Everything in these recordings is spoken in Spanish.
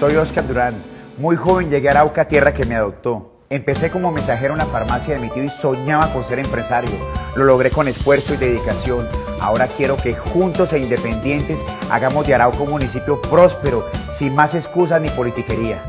Soy Oscar Durán. Muy joven llegué a Arauca, tierra que me adoptó. Empecé como mensajero en la farmacia de mi tío y soñaba con ser empresario. Lo logré con esfuerzo y dedicación. Ahora quiero que juntos e independientes hagamos de Arauca un municipio próspero, sin más excusas ni politiquería.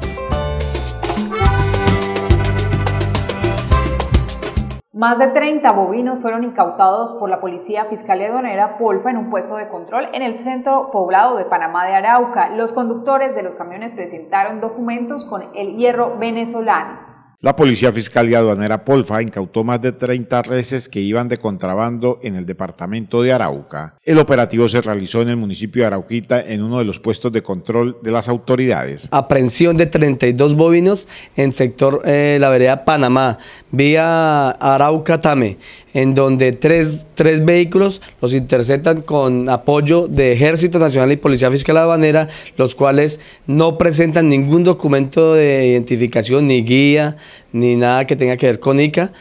Más de 30 bovinos fueron incautados por la Policía Fiscal y Aduanera Polfa en un puesto de control en el centro poblado de Panamá de Arauca. Los conductores de los camiones presentaron documentos con el hierro venezolano. La Policía Fiscal y Aduanera Polfa incautó más de 30 reses que iban de contrabando en el departamento de Arauca. El operativo se realizó en el municipio de Arauquita en uno de los puestos de control de las autoridades. Aprehensión de 32 bovinos en sector eh, La Vereda Panamá, vía Arauca-Tame en donde tres, vehículos los interceptan con apoyo de Ejército Nacional y Policía Fiscal Aduanera, los cuales no presentan ningún documento de identificación, ni guía, ni nada que tenga que ver con ICA.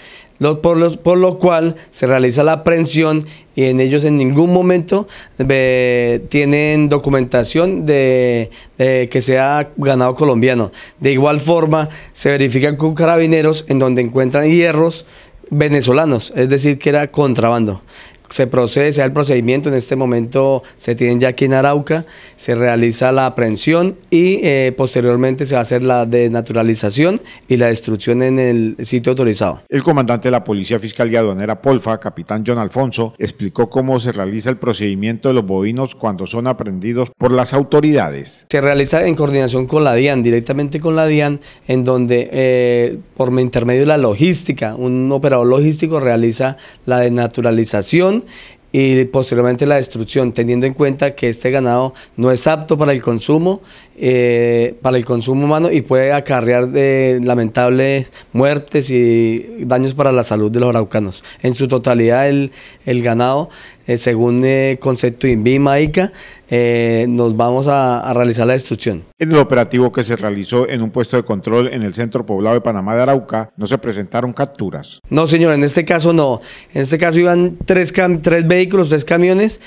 por, lo cual se realiza la aprehensión y en ellos en ningún momento eh, tienen documentación de que sea ganado colombiano. De igual forma, se verifican con carabineros en donde encuentran hierros, venezolanos, es decir, que era contrabando se procede, se da el procedimiento. En este momento se tienen ya aquí en Arauca, se realiza la aprehensión y eh, posteriormente se va a hacer la denaturalización y la destrucción en el sitio autorizado. El comandante de la Policía Fiscal y Aduanera Polfa, capitán John Alfonso, explicó cómo se realiza el procedimiento de los bovinos cuando son aprendidos por las autoridades. Se realiza en coordinación con la DIAN, directamente con la DIAN, en donde eh, por intermedio de la logística, un operador logístico realiza la denaturalización y posteriormente la destrucción, teniendo en cuenta que este ganado no es apto para el consumo, eh, para el consumo humano y puede acarrear de eh, lamentables muertes y daños para la salud de los araucanos. En su totalidad el, el ganado eh, según el eh, concepto INVIMAICA, eh, nos vamos a, realizar la destrucción. En el operativo que se realizó en un puesto de control en el centro poblado de Panamá de Arauca, ¿no se presentaron capturas? No, señor, en este caso no. En este caso iban tres, tres vehículos, tres camiones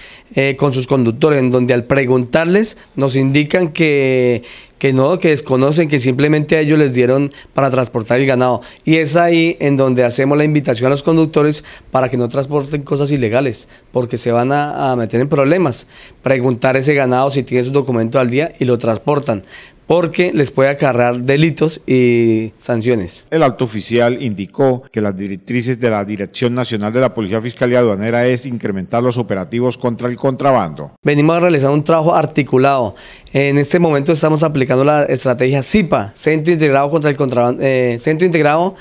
con sus conductores, en donde al preguntarles nos indican que que no, que desconocen, que simplemente a ellos les dieron para transportar el ganado. Y es ahí en donde hacemos la invitación a los conductores para que no transporten cosas ilegales, porque se van a, meter en problemas. Preguntar ese ganado si tiene su documento al día y lo transportan porque les puede acarrear delitos y sanciones. El alto oficial indicó que las directrices de la Dirección Nacional de la Policía Fiscal y Aduanera es incrementar los operativos contra el contrabando. Venimos a realizar un trabajo articulado. En este momento estamos aplicando la estrategia CIPA, Centro Integrado contra el Contrabando, eh, Centro Integrado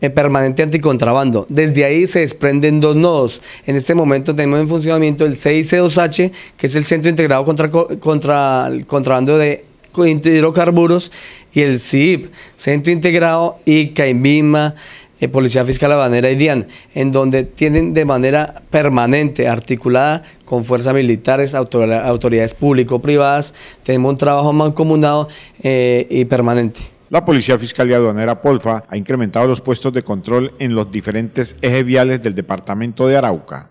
eh, permanente anticontrabando. Desde ahí se desprenden dos nodos. En este momento tenemos en funcionamiento el CIC2H, que es el Centro Integrado contra, contra el Contrabando de hidrocarburos y el CIP, Centro Integrado y Caimbima, eh, Policía Fiscal Habanera y DIAN, en donde tienen de manera permanente, articulada con fuerzas militares, autoridades público-privadas, tenemos un trabajo mancomunado eh, y permanente. La Policía Fiscal y Aduanera Polfa ha incrementado los puestos de control en los diferentes ejes viales del departamento de Arauca.